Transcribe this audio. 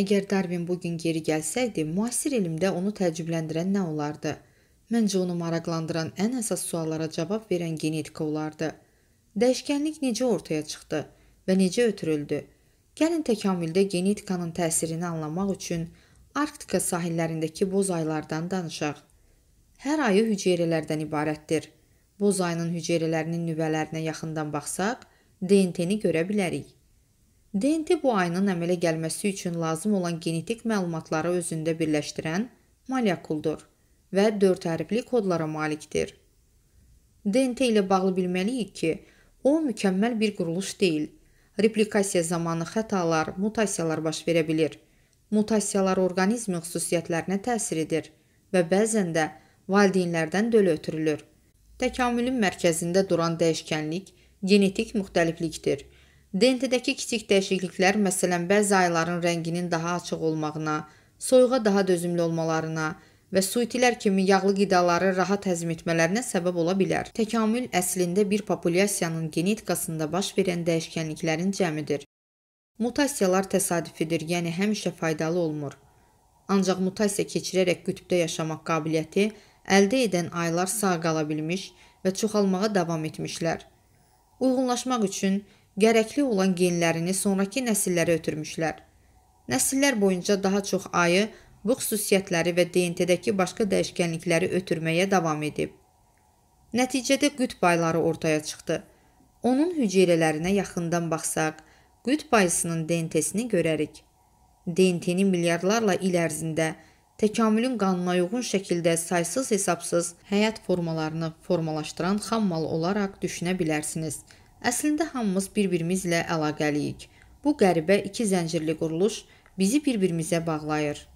Əgər Darwin bu gün geri gəlsəydi, müasir elmdə onu təəccübləndirən nə olardı? Məncə onu maraqlandıran ən əsas suallara cavab verən genetika olardı. Dəyişkənlik necə ortaya çıxdı və necə ötürüldü? Gəlin təkamüldə genetikanın təsirini anlamaq üçün Arktika sahillərindəki boz aylardan danışaq. Hər ayı hüceyrələrdən ibarətdir. Boz ayının hüceyrələrinin nüvələrinə yaxından baxsaq, DNT-ni görə bilərik. DNT bu ayının əmələ gəlməsi üçün lazım olan genetik məlumatları özündə birləşdirən molekuldur və 4 hərfli kodlara malikdir. DNT ilə bağlı bilməliyik ki, o mükəmməl bir quruluş deyil. Replikasiya zamanı xətalar, mutasiyalar baş verə bilir. Mutasiyalar orqanizmin xüsusiyyətlərinə təsir edir və bəzən də valideynlərdən dölə ötürülür. Təkamülün mərkəzində duran dəyişkənlik genetik müxtəliflikdir DNT-dəki kiçik dəyişikliklər, məsələn, bəzi ayların rənginin daha açıq olmağına, soyuğa daha dözümlü olmalarına və su itilər kimi yağlı qidaları rahat həzm etmələrinə səbəb ola bilər. Təkamül əslində bir populyasiyanın genetikasında baş verən dəyişkənliklərin cəmidir. Mutasiyalar təsadüfidir, yəni həmişə faydalı olmur. Ancaq mutasiya keçirərək qütbdə yaşamaq qabiliyyəti əldə edən aylar sağ qala bilmiş və çoxalmağa davam etmişlər. Uyğunlaşmaq üçün gərəkli olan genlərini sonrakı nəsillərə ötürmüşlər. Nəsillər boyunca daha çox ayı bu xüsusiyyətləri və DNT-dəki başqa dəyişkənlikləri ötürməyə davam edib. Nəticədə qüt bayları ortaya çıxdı. Onun hüceyrələrinə yaxından baxsaq, qüt bayısının DNT-sini görərik. DNT-ni milyardlarla il ərzində təkamülün qanuna uyğun şəkildə saysız-hesabsız həyat formalarını formalaşdıran xammal olaraq düşünə bilərsiniz – Əslində hamımız bir-birimizlə əlaqəliyik. Bu qəribə iki zəncirli quruluş bizi bir-birimizə bağlayır.